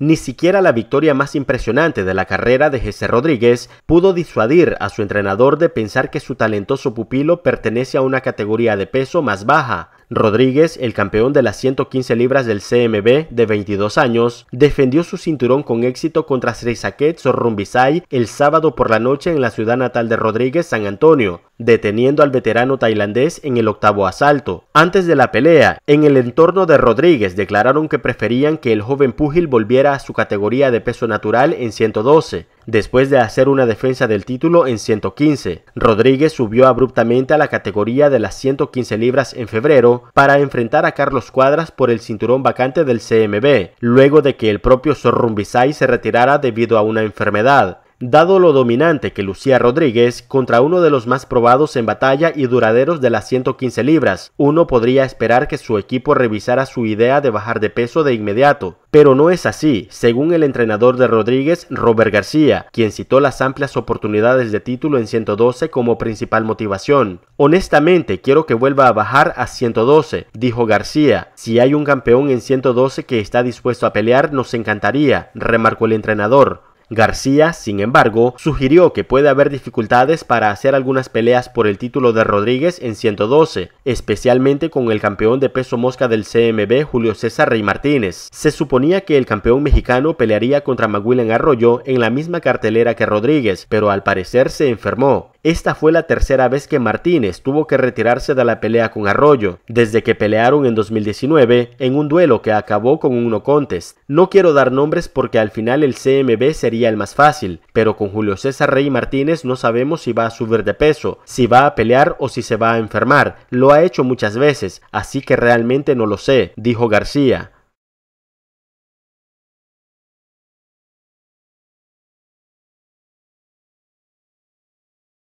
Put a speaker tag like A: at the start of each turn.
A: Ni siquiera la victoria más impresionante de la carrera de Jesse Rodríguez pudo disuadir a su entrenador de pensar que su talentoso pupilo pertenece a una categoría de peso más baja. Rodríguez, el campeón de las 115 libras del CMB de 22 años, defendió su cinturón con éxito contra o Sorrumbisay el sábado por la noche en la ciudad natal de Rodríguez, San Antonio, deteniendo al veterano tailandés en el octavo asalto. Antes de la pelea, en el entorno de Rodríguez declararon que preferían que el joven púgil volviera a su categoría de peso natural en 112, después de hacer una defensa del título en 115. Rodríguez subió abruptamente a la categoría de las 115 libras en febrero para enfrentar a Carlos Cuadras por el cinturón vacante del CMB, luego de que el propio Sorrumbisay se retirara debido a una enfermedad dado lo dominante que lucía Rodríguez contra uno de los más probados en batalla y duraderos de las 115 libras. Uno podría esperar que su equipo revisara su idea de bajar de peso de inmediato, pero no es así, según el entrenador de Rodríguez, Robert García, quien citó las amplias oportunidades de título en 112 como principal motivación. Honestamente, quiero que vuelva a bajar a 112, dijo García. Si hay un campeón en 112 que está dispuesto a pelear, nos encantaría, remarcó el entrenador. García, sin embargo, sugirió que puede haber dificultades para hacer algunas peleas por el título de Rodríguez en 112, especialmente con el campeón de peso mosca del CMB Julio César Rey Martínez. Se suponía que el campeón mexicano pelearía contra McWillan Arroyo en la misma cartelera que Rodríguez, pero al parecer se enfermó. Esta fue la tercera vez que Martínez tuvo que retirarse de la pelea con Arroyo, desde que pelearon en 2019 en un duelo que acabó con un no No quiero dar nombres porque al final el CMB sería el más fácil, pero con Julio César Rey Martínez no sabemos si va a subir de peso, si va a pelear o si se va a enfermar. Lo ha hecho muchas veces, así que realmente no lo sé, dijo García.